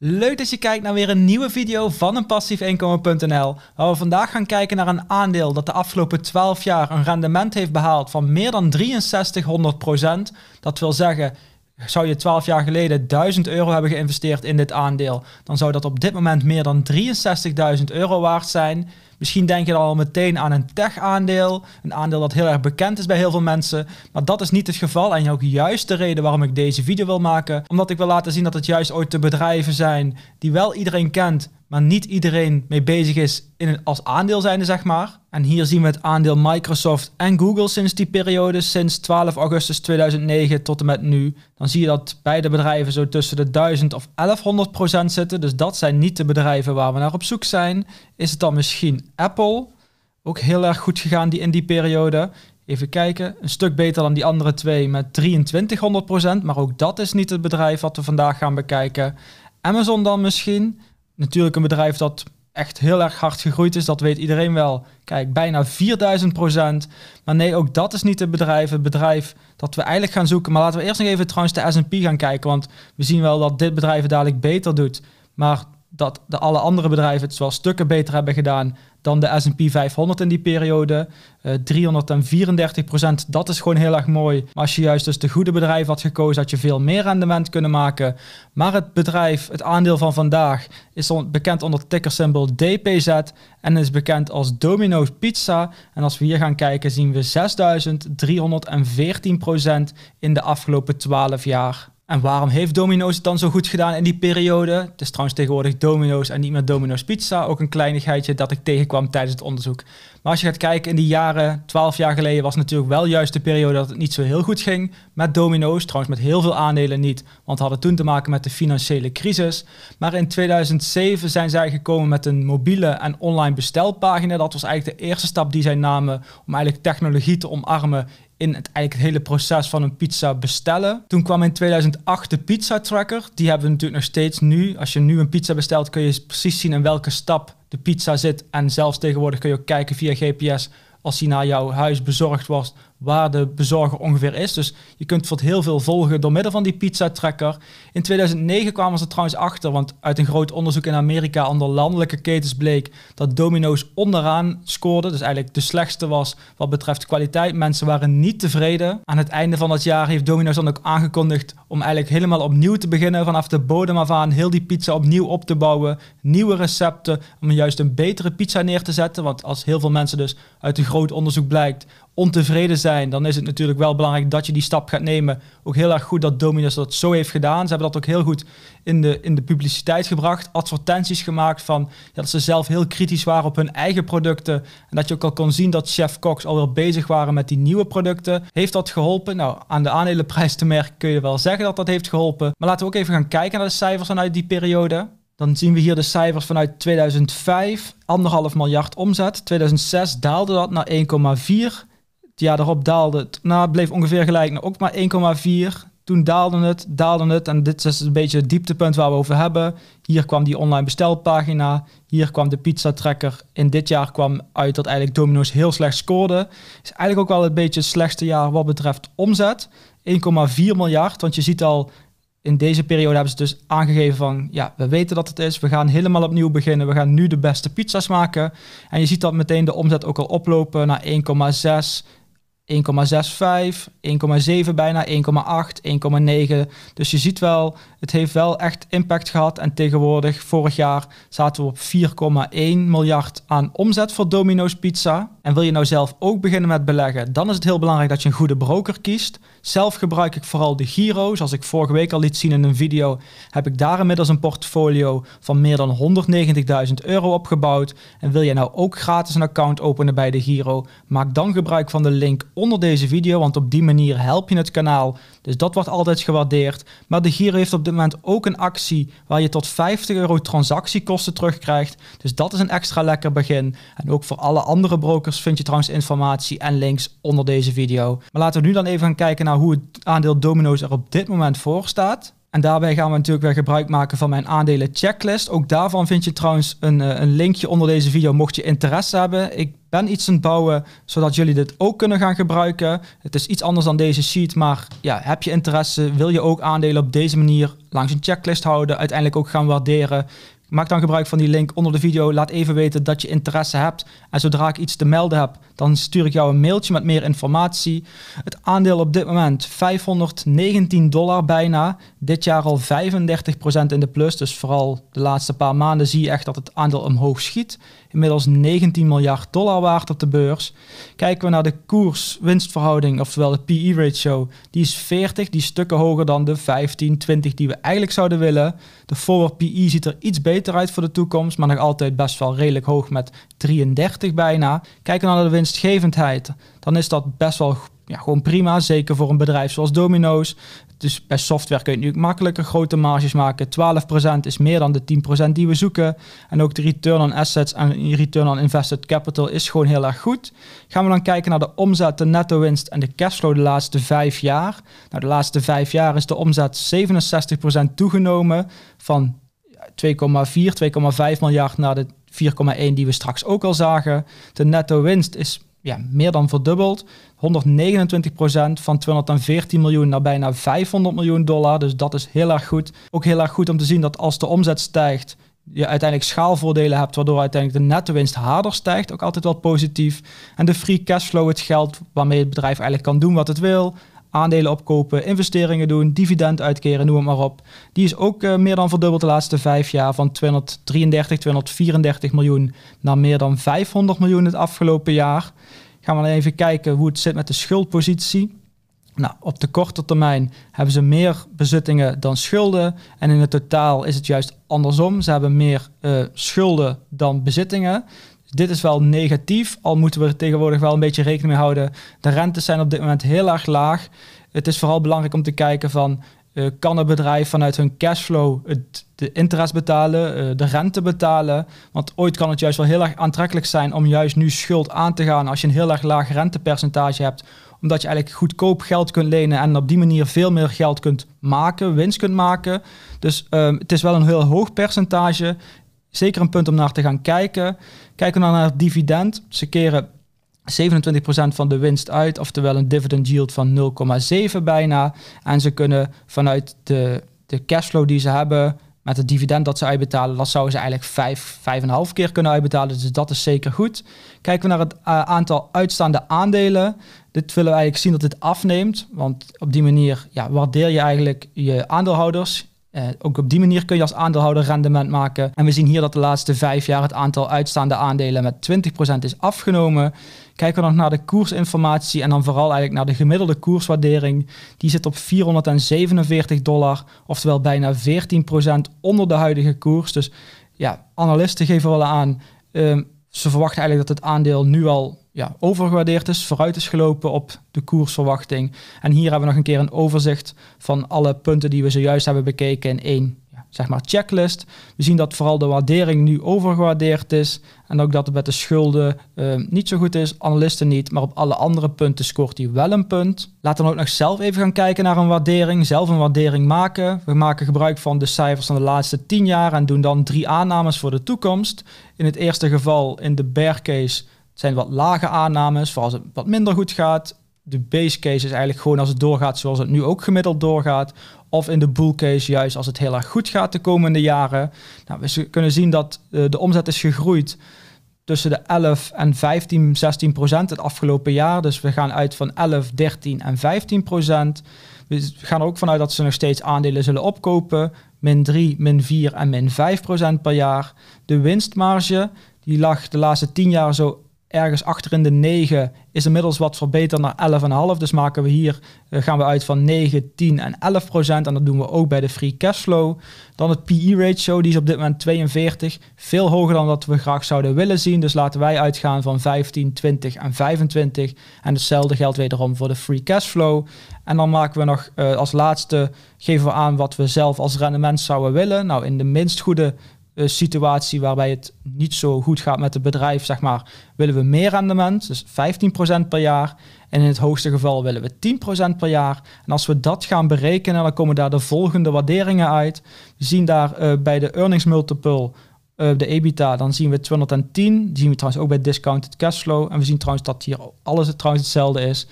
Leuk dat je kijkt naar weer een nieuwe video van een passiefinkomen.nl waar we vandaag gaan kijken naar een aandeel dat de afgelopen 12 jaar een rendement heeft behaald van meer dan 6300%. Dat wil zeggen zou je 12 jaar geleden 1000 euro hebben geïnvesteerd in dit aandeel, dan zou dat op dit moment meer dan 63.000 euro waard zijn. Misschien denk je dan al meteen aan een tech-aandeel, een aandeel dat heel erg bekend is bij heel veel mensen. Maar dat is niet het geval en ook juist de reden waarom ik deze video wil maken. Omdat ik wil laten zien dat het juist ooit de bedrijven zijn die wel iedereen kent, maar niet iedereen mee bezig is in een, als aandeel zijnde, zeg maar. En hier zien we het aandeel Microsoft en Google sinds die periode, sinds 12 augustus 2009 tot en met nu. Dan zie je dat beide bedrijven zo tussen de 1000 of 1100 procent zitten. Dus dat zijn niet de bedrijven waar we naar op zoek zijn. Is het dan misschien Apple? Ook heel erg goed gegaan die, in die periode. Even kijken, een stuk beter dan die andere twee met 2300 procent. Maar ook dat is niet het bedrijf wat we vandaag gaan bekijken. Amazon dan misschien? natuurlijk een bedrijf dat echt heel erg hard gegroeid is. Dat weet iedereen wel. Kijk, bijna 4000 procent. Maar nee, ook dat is niet het bedrijf. Het bedrijf dat we eigenlijk gaan zoeken. Maar laten we eerst nog even trouwens de S&P gaan kijken. Want we zien wel dat dit bedrijf het dadelijk beter doet. Maar dat de alle andere bedrijven het wel stukken beter hebben gedaan dan de S&P 500 in die periode. Uh, eh, 334 procent, dat is gewoon heel erg mooi. Maar als je juist dus de goede bedrijven had gekozen, had je veel meer rendement kunnen maken. Maar het bedrijf, het aandeel van vandaag, is bekend onder tickersymbool DPZ en is bekend als Domino's Pizza. En als we hier gaan kijken, zien we 6314 procent in de afgelopen 12 jaar en waarom heeft Domino's het dan zo goed gedaan in die periode? Het is trouwens tegenwoordig Domino's en niet meer Domino's Pizza. Ook een kleinigheidje dat ik tegenkwam tijdens het onderzoek. Maar als je gaat kijken in die jaren, twaalf jaar geleden, was natuurlijk wel juist de periode dat het niet zo heel goed ging met Domino's. Trouwens met heel veel aandelen niet, want hadden toen te maken met de financiële crisis. Maar in 2007 zijn zij gekomen met een mobiele en online bestelpagina. Dat was eigenlijk de eerste stap die zij namen om eigenlijk technologie te omarmen in het, eigenlijk het hele proces van een pizza bestellen. Toen kwam in 2008 de pizza tracker. Die hebben we natuurlijk nog steeds nu. Als je nu een pizza bestelt kun je precies zien in welke stap de pizza zit. En zelfs tegenwoordig kun je ook kijken via GPS als die naar jouw huis bezorgd wordt waar de bezorger ongeveer is. Dus je kunt het heel veel volgen door middel van die pizza In 2009 kwamen ze trouwens achter, want uit een groot onderzoek in Amerika onder landelijke ketens bleek dat Domino's onderaan scoorde. Dus eigenlijk de slechtste was wat betreft kwaliteit. Mensen waren niet tevreden. Aan het einde van dat jaar heeft Domino's dan ook aangekondigd om eigenlijk helemaal opnieuw te beginnen. Vanaf de bodem af aan heel die pizza opnieuw op te bouwen. Nieuwe recepten om juist een betere pizza neer te zetten. Want als heel veel mensen dus uit een groot onderzoek blijkt ontevreden zijn, dan is het natuurlijk wel belangrijk dat je die stap gaat nemen. Ook heel erg goed dat Dominus dat zo heeft gedaan. Ze hebben dat ook heel goed in de, in de publiciteit gebracht, advertenties gemaakt van dat ze zelf heel kritisch waren op hun eigen producten. En dat je ook al kon zien dat Chef Cox al bezig waren met die nieuwe producten. Heeft dat geholpen? Nou, aan de aandelenprijs te merken kun je wel zeggen dat dat heeft geholpen. Maar laten we ook even gaan kijken naar de cijfers vanuit die periode. Dan zien we hier de cijfers vanuit 2005, 1,5 miljard omzet. 2006 daalde dat naar 1,4 het jaar daarop daalde het. na nou, bleef ongeveer gelijk. Nou, ook maar 1,4. Toen daalde het, daalde het. En dit is een beetje het dieptepunt waar we over hebben. Hier kwam die online bestelpagina. Hier kwam de pizza tracker. In dit jaar kwam uit dat eigenlijk Domino's heel slecht scoorde. Is eigenlijk ook wel een beetje het slechtste jaar wat betreft omzet. 1,4 miljard. Want je ziet al, in deze periode hebben ze dus aangegeven van... ja, we weten dat het is. We gaan helemaal opnieuw beginnen. We gaan nu de beste pizza's maken. En je ziet dat meteen de omzet ook al oplopen naar 1,6 1,65, 1,7 bijna, 1,8, 1,9. Dus je ziet wel, het heeft wel echt impact gehad. En tegenwoordig, vorig jaar, zaten we op 4,1 miljard aan omzet voor Domino's Pizza. En wil je nou zelf ook beginnen met beleggen, dan is het heel belangrijk dat je een goede broker kiest. Zelf gebruik ik vooral de Giro. Zoals ik vorige week al liet zien in een video, heb ik daar inmiddels een portfolio van meer dan 190.000 euro opgebouwd. En wil je nou ook gratis een account openen bij de Giro, maak dan gebruik van de link onder deze video, want op die manier help je het kanaal. Dus dat wordt altijd gewaardeerd. Maar de Giro heeft op dit moment ook een actie waar je tot 50 euro transactiekosten terugkrijgt. Dus dat is een extra lekker begin. En ook voor alle andere brokers vind je trouwens informatie en links onder deze video. Maar laten we nu dan even gaan kijken naar hoe het aandeel Domino's er op dit moment voor staat. En daarbij gaan we natuurlijk weer gebruik maken van mijn aandelen checklist. Ook daarvan vind je trouwens een, eh, een linkje onder deze video mocht je interesse hebben. Ik ben iets aan het bouwen zodat jullie dit ook kunnen gaan gebruiken. Het is iets anders dan deze sheet, maar ja, heb je interesse? Wil je ook aandelen op deze manier langs een checklist houden? Uiteindelijk ook gaan waarderen? Maak dan gebruik van die link onder de video. Laat even weten dat je interesse hebt. En zodra ik iets te melden heb, dan stuur ik jou een mailtje met meer informatie. Het aandeel op dit moment 519 dollar bijna. Dit jaar al 35% in de plus. Dus vooral de laatste paar maanden zie je echt dat het aandeel omhoog schiet. Inmiddels 19 miljard dollar waard op de beurs. Kijken we naar de koers-winstverhouding, oftewel de PE-ratio. Die is 40, die stukken hoger dan de 15, 20 die we eigenlijk zouden willen. De forward PE ziet er iets beter beter uit voor de toekomst, maar nog altijd best wel redelijk hoog met 33 bijna. Kijken naar de winstgevendheid, dan is dat best wel ja, gewoon prima. Zeker voor een bedrijf zoals Domino's. Dus bij software kun je nu makkelijker grote marges maken. 12% is meer dan de 10% die we zoeken. En ook de return on assets en return on invested capital is gewoon heel erg goed. Gaan we dan kijken naar de omzet, de netto winst en de cashflow de laatste vijf jaar. Nou, de laatste vijf jaar is de omzet 67% toegenomen van 2,4, 2,5 miljard naar de 4,1 die we straks ook al zagen. De netto winst is ja, meer dan verdubbeld. 129 van 214 miljoen naar bijna 500 miljoen dollar. Dus dat is heel erg goed. Ook heel erg goed om te zien dat als de omzet stijgt, je uiteindelijk schaalvoordelen hebt, waardoor uiteindelijk de netto-winst harder stijgt, ook altijd wel positief. En de free cashflow, het geld waarmee het bedrijf eigenlijk kan doen wat het wil, aandelen opkopen, investeringen doen, dividend uitkeren, noem het maar op. Die is ook eh, meer dan verdubbeld de laatste vijf jaar, van 233, 234 miljoen naar meer dan 500 miljoen het afgelopen jaar. Gaan we even kijken hoe het zit met de schuldpositie. Nou, op de korte termijn hebben ze meer bezittingen dan schulden. En in het totaal is het juist andersom. Ze hebben meer eh, schulden dan bezittingen dit is wel negatief, al moeten we er tegenwoordig wel een beetje rekening mee houden. De rentes zijn op dit moment heel erg laag. Het is vooral belangrijk om te kijken van, eh, kan een bedrijf vanuit hun cashflow het, de interest betalen, eh, de rente betalen? Want ooit kan het juist wel heel erg aantrekkelijk zijn om juist nu schuld aan te gaan als je een heel erg laag rentepercentage hebt omdat je eigenlijk goedkoop geld kunt lenen en op die manier veel meer geld kunt maken, winst kunt maken. Dus ehm, het is wel een heel hoog percentage zeker een punt om naar te gaan kijken. Kijken we dan naar het dividend. Ze keren 27% van de winst uit, oftewel een dividend yield van 0,7 bijna. En ze kunnen vanuit de, de cashflow die ze hebben, met het dividend dat ze uitbetalen, dat zouden ze eigenlijk 5,5 keer kunnen uitbetalen. Dus dat is zeker goed. Kijken we naar het eh, aantal uitstaande aandelen. Dit willen we eigenlijk zien dat dit afneemt. Want op die manier ja, waardeer je eigenlijk je aandeelhouders. Eh, ook op die manier kun je als aandeelhouder rendement maken. En we zien hier dat de laatste vijf jaar het aantal uitstaande aandelen met 20% is afgenomen. Kijken we nog naar de koersinformatie en dan vooral eigenlijk naar de gemiddelde koerswaardering. Die zit op 447 dollar, oftewel bijna 14% onder de huidige koers. Dus ja, analisten geven wel aan. Ehm, ze verwachten eigenlijk dat het aandeel nu al ja, overgewaardeerd is, vooruit is gelopen op de koersverwachting. En hier hebben we nog een keer een overzicht van alle punten die we zojuist hebben bekeken in één zeg maar checklist. We zien dat vooral de waardering nu overgewaardeerd is. En ook dat het met de schulden ehm, niet zo goed is. Analisten niet, maar op alle andere punten scoort hij wel een punt. Laten we ook nog zelf even gaan kijken naar een waardering. Zelf een waardering maken. We maken gebruik van de cijfers van de laatste 10 jaar en doen dan drie aannames voor de toekomst. In het eerste geval, in de bear case, zijn wat lage aannames voor als het wat minder goed gaat de base case is eigenlijk gewoon als het doorgaat zoals het nu ook gemiddeld doorgaat. Of in de bull case juist als het heel erg goed gaat de komende jaren. Nou, we kunnen zien dat eh, de omzet is gegroeid tussen de 11 en 15, 16 procent het afgelopen jaar. Dus we gaan uit van 11, 13 en 15 procent. We gaan er ook vanuit dat ze nog steeds aandelen zullen opkopen. Min 3, min 4 en min 5 procent per jaar. De winstmarge die lag de laatste 10 jaar zo ergens achter in de 9 is inmiddels wat verbeterd naar 11,5. Dus maken we hier, eh, gaan we uit van 9, 10 en 11 procent. En dat doen we ook bij de free cash flow. Dan het PE ratio, die is op dit moment 42. Veel hoger dan dat we graag zouden willen zien. Dus laten wij uitgaan van 15, 20 en 25. En hetzelfde geldt wederom voor de free cash flow. En dan maken we nog eh, als laatste, geven we aan wat we zelf als rendement zouden willen. Nou, in de minst goede eh, situatie waarbij het niet zo goed gaat met het bedrijf, zeg maar, willen we meer rendement, dus 15% per jaar. En in het hoogste geval willen we 10% per jaar. En als we dat gaan berekenen, dan komen daar de volgende waarderingen uit. We zien daar eh, bij de earnings multiple eh, de EBITDA, dan zien we 210. Die zien we trouwens ook bij discounted cashflow. En we zien trouwens dat hier alles trouwens hetzelfde is.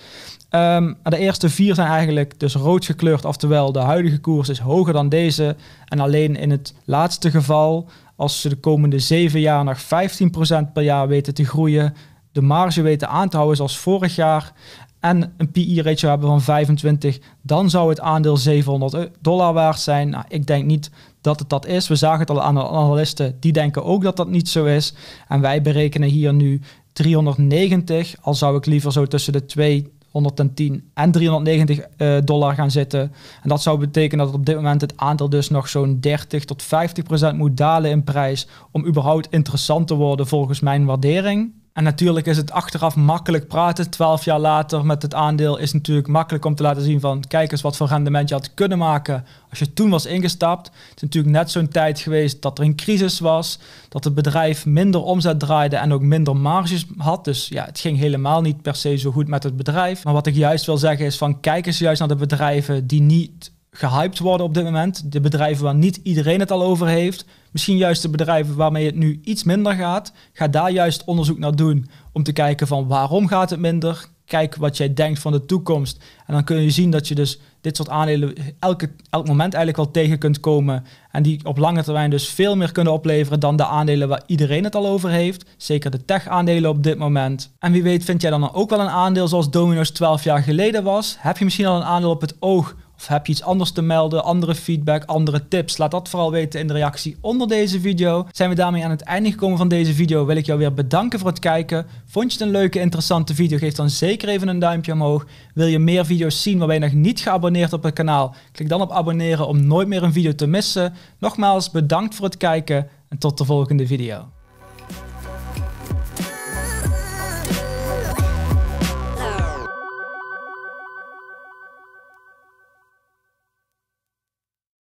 Ehm, de eerste vier zijn eigenlijk dus rood gekleurd, oftewel de huidige koers is hoger dan deze. En alleen in het laatste geval, als ze de komende zeven jaar nog 15% per jaar weten te groeien, de marge weten aan te houden zoals vorig jaar en een PI-ratio hebben van 25, dan zou het aandeel 700 eh, dollar waard zijn. Nou, ik denk niet dat het dat is. We zagen het al aan de analisten, die denken ook dat dat niet zo is. En wij berekenen hier nu 390, al zou ik liever zo tussen de 210 en 390 eh, dollar gaan zitten. En dat zou betekenen dat op dit moment het aantal dus nog zo'n 30 tot 50 procent moet dalen in prijs om überhaupt interessant te worden volgens mijn waardering. En natuurlijk is het achteraf makkelijk praten. Twaalf jaar later met het aandeel is natuurlijk makkelijk om te laten zien van kijk eens wat voor rendement je had kunnen maken als je toen was ingestapt. Het is natuurlijk net zo'n tijd geweest dat er een crisis was, dat het bedrijf minder omzet draaide en ook minder marges had. Dus ja, het ging helemaal niet per se zo goed met het bedrijf. Maar wat ik juist wil zeggen is van kijk eens juist naar de bedrijven die niet gehyped worden op dit moment. De bedrijven waar niet iedereen het al over heeft. Misschien juist de bedrijven waarmee het nu iets minder gaat. Ga daar juist onderzoek naar doen om te kijken van waarom gaat het minder. Kijk wat jij denkt van de toekomst. En dan kun je zien dat je dus dit soort aandelen elke, elk moment eigenlijk wel tegen kunt komen. En die op lange termijn dus veel meer kunnen opleveren dan de aandelen waar iedereen het al over heeft. Zeker de tech-aandelen op dit moment. En wie weet vind jij dan ook wel een aandeel zoals Domino's 12 jaar geleden was. Heb je misschien al een aandeel op het oog of heb je iets anders te melden, andere feedback, andere tips? Laat dat vooral weten in de reactie onder deze video. Zijn we daarmee aan het einde gekomen van deze video, wil ik jou weer bedanken voor het kijken. Vond je het een leuke, interessante video? Geef dan zeker even een duimpje omhoog. Wil je meer video's zien waarbij je nog niet geabonneerd op het kanaal? Klik dan op abonneren om nooit meer een video te missen. Nogmaals, bedankt voor het kijken en tot de volgende video.